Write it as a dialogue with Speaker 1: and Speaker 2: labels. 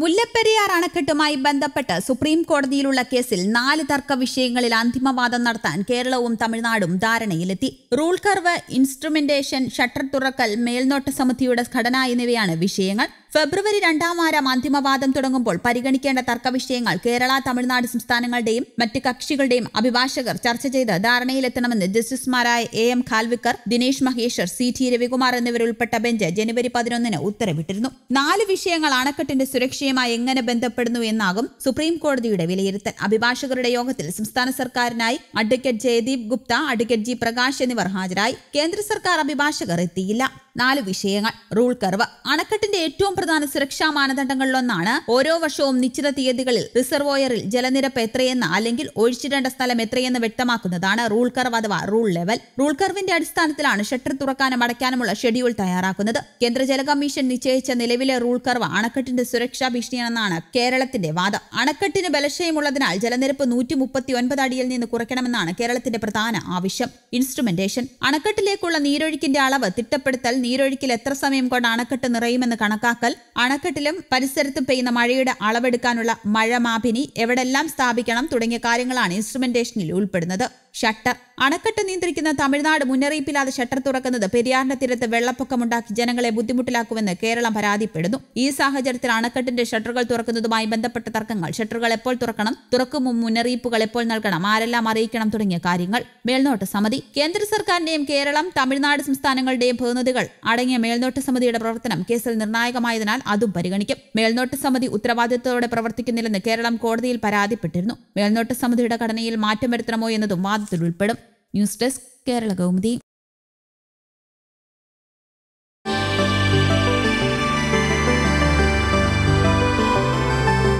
Speaker 1: മുല്ലപ്പെരിയാർ അണക്കെട്ടുമായി ബന്ധപ്പെട്ട് സുപ്രീം കോടതിയിലുള്ള കേസിൽ നാല് തർക്ക വിഷയങ്ങളിൽ അന്തിമവാദം നടത്താൻ കേരളവും തമിഴ്നാടും ധാരണയിലെത്തി റൂൾ കർവ് ഇൻസ്ട്രുമെന്റേഷൻ ഷട്ടർ തുറക്കൽ മേൽനോട്ട സമിതിയുടെ ഘടന എന്നിവയാണ് വിഷയങ്ങൾ ഫെബ്രുവരി രണ്ടാം വാരം അന്തിമവാദം തുടങ്ങുമ്പോൾ പരിഗണിക്കേണ്ട തർക്കവിഷയങ്ങൾ കേരള തമിഴ്നാട് സംസ്ഥാനങ്ങളുടെയും മറ്റ് കക്ഷികളുടെയും അഭിഭാഷകർ ചർച്ച ചെയ്ത് ധാരണയിലെത്തണമെന്ന് ജസ്റ്റിസുമാരായ A M Khanwilkar Dinesh Maheshwar C T Ravikumar എന്നിവരുൾപ്പെട്ട ബെഞ്ച് ജനുവരി പതിനൊന്നിന് ഉത്തരവിട്ടിരുന്നു നാല് വിഷയങ്ങൾ അണക്കെട്ടിന്റെ സുരക്ഷയുമായി എങ്ങനെ ബന്ധപ്പെടുന്നു എന്നാകും സുപ്രീം കോടതിയുടെ വിലയിരുത്തൽ അഭിഭാഷകരുടെ യോഗത്തിൽ സംസ്ഥാന സർക്കാരിനായി advocate Jaideep Gupta advocate G Prakash എന്നിവർ ഹാജരായി കേന്ദ്ര സർക്കാർ അഭിഭാഷകർ എത്തിയില്ല നാല് വിഷയങ്ങൾ റൂൾ കർവ് അണക്കെട്ടിന്റെ ഏറ്റവും പ്രധാന സുരക്ഷാ മാനദണ്ഡങ്ങളിലൊന്നാണ് ഓരോ വർഷവും നിശ്ചിത തീയതികളിൽ റിസർവോയറിൽ ജലനിരപ്പ് എത്രയെന്ന് അല്ലെങ്കിൽ ഒഴിച്ചിടേണ്ട സ്ഥലം എത്രയെന്ന് വ്യക്തമാക്കുന്നതാണ് റൂൾ കർവ് അഥവാ റൂൾ ലെവൽ റൂൾ കർവിന്റെ അടിസ്ഥാനത്തിലാണ് ഷട്ടർ തുറക്കാനും അടയ്ക്കാനുമുള്ള ഷെഡ്യൂൾ തയ്യാറാക്കുന്നത് കേന്ദ്ര ജല കമ്മീഷൻ നിശ്ചയിച്ച നിലവിലെ റൂൾ കർവ് അണക്കെട്ടിന്റെ സുരക്ഷാ ഭീഷണിയാണെന്നാണ് കേരളത്തിന്റെ വാദം അണക്കെട്ടിന് ബലക്ഷയമുള്ളതിനാൽ ജലനിരപ്പ് നൂറ്റി മുപ്പത്തി ഒൻപത് അടിയിൽ നിന്ന് കുറയ്ക്കണമെന്നാണ് കേരളത്തിന്റെ പ്രധാന ആവശ്യം ഇൻസ്ട്രുമെന്റേഷൻ അണക്കെട്ടിലേക്കുള്ള നീരൊഴുക്കിന്റെ അളവ് തിട്ടപ്പെടുത്തൽ നീരൊഴുക്കിൽ എത്ര സമയം കൊണ്ട് അണക്കെട്ട് നിറയുമെന്ന് കണക്കാക്കൽ അണക്കെട്ടിലും പരിസരത്തും പെയ്യുന്ന മഴയുടെ അളവെടുക്കാനുള്ള മഴ മാപിനി എവിടെല്ലാം സ്ഥാപിക്കണം തുടങ്ങിയ കാര്യങ്ങളാണ് ഇൻസ്ട്രുമെന്റേഷനിൽ ഉൾപ്പെടുന്നത് ഷട്ടർ അണക്കെട്ട് നിയന്ത്രിക്കുന്ന തമിഴ്നാട് മുന്നറിയിപ്പില്ലാതെ ഷട്ടർ തുറക്കുന്നത് പെരിയാറിന്റെ തീരത്ത് വെള്ളപ്പൊക്കമുണ്ടാക്കി ജനങ്ങളെ ബുദ്ധിമുട്ടിലാക്കുമെന്ന് കേരളം പരാതിപ്പെടുന്നു ഈ സാഹചര്യത്തിൽ അണക്കെട്ടിന്റെ ഷട്ടറുകൾ തുറക്കുന്നതുമായി ബന്ധപ്പെട്ട തർക്കങ്ങൾ ഷട്ടറുകൾ എപ്പോൾ തുറക്കണം തുറക്കും മുന്നറിയിപ്പുകൾ എപ്പോൾ നൽകണം ആരെല്ലാം അറിയിക്കണം തുടങ്ങിയ കാര്യങ്ങൾ മേൽനോട്ട സമിതി കേന്ദ്ര സർക്കാരിന്റെയും കേരളം തമിഴ്നാട് സംസ്ഥാനങ്ങളുടെയും പ്രതിനിധികൾ അടങ്ങിയ മേൽനോട്ട സമിതിയുടെ പ്രവർത്തനം കേസിൽ നിർണായകമായതിനാൽ അതും പരിഗണിക്കും മേൽനോട്ട സമിതി ഉത്തരവാദിത്തത്തോടെ പ്രവർത്തിക്കുന്നില്ലെന്ന് കേരളം കോടതിയിൽ പരാതിപ്പെട്ടിരുന്നു മേൽനോട്ട സമിതിയുടെ ഘടനയിൽ മാറ്റം വരുത്തണമോ എന്നതും சாப்பிட்டு உள்படும் நியூஸ் டெஸ்க் கேரள கவுமுதி